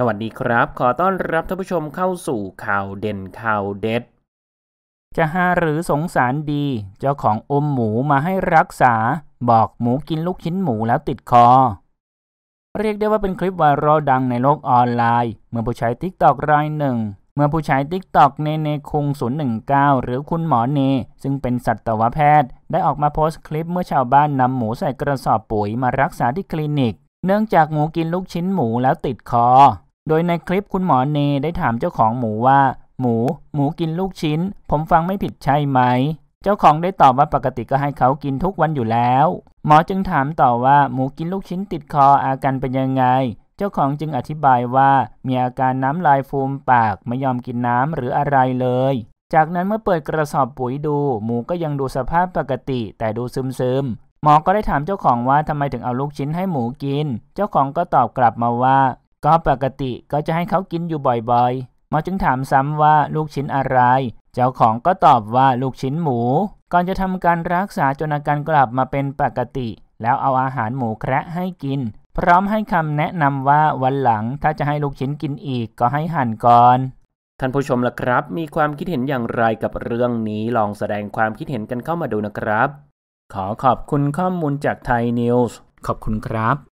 สวัสดีครับ ขอต้อนรับท่านผู้ชมเข้าสู่ข่าวเด่นข่าวเด็ด จะหาหรือสงสารดี เจ้าของอมหมูมาให้รักษา บอกหมูกินลูกชิ้นหมูแล้วติดคอ เรียกได้ว่าเป็นคลิปวารัลดังในโลกออนไลน์ เมื่อผู้ใช้ทิกตอกรายหนึ่ง เมื่อผู้ใช้ทิกตอกเนเนคุง 019 หรือคุณหมอเน ซึ่งเป็นสัตวแพทย์ ได้ออกมาโพสต์คลิปเมื่อชาวบ้านนำหมูใส่กระสอบปุ๋ยมารักษาที่คลินิก เนื่องจากหมูกินลูกชิ้นหมูแล้วติดคอโดยในคลิปคุณหมอเนได้ถามเจ้าของหมูว่า หมู หมูกินลูกชิ้น ผมฟังไม่ผิดใช่ไหม เจ้าของได้ตอบว่าปกติก็ให้เขากินทุกวันอยู่แล้ว หมอจึงถามต่อว่าหมูกินลูกชิ้นติดคออาการเป็นยังไง เจ้าของจึงอธิบายว่ามีอาการน้ำลายฟูมปากไม่ยอมกินน้ำหรืออะไรเลย จากนั้นเมื่อเปิดกระสอบปุ๋ยดู หมูก็ยังดูสภาพปกติแต่ดูซึมซึมหมอ ก็ได้ถามเจ้าของว่าทำไมถึงเอาลูกชิ้นให้หมูกิน เจ้าของก็ตอบกลับมาว่าก็ปกติก็จะให้เขากินอยู่บ่อยๆมาจึงถามซ้ำว่าลูกชิ้นอะไร เจ้าของก็ตอบว่าลูกชิ้นหมู ก่อนจะทำการรักษาจนอาการกลับมาเป็นปกติ แล้วเอาอาหารหมูแคระให้กิน พร้อมให้คำแนะนำว่าวันหลังถ้าจะให้ลูกชิ้นกินอีกก็ให้หั่นก่อน ท่านผู้ชมล่ะครับ มีความคิดเห็นอย่างไรกับเรื่องนี้ลองแสดงความคิดเห็นกันเข้ามาดูนะครับ ขอขอบคุณข้อมูลจากไทยนิวส์ขอบคุณครับ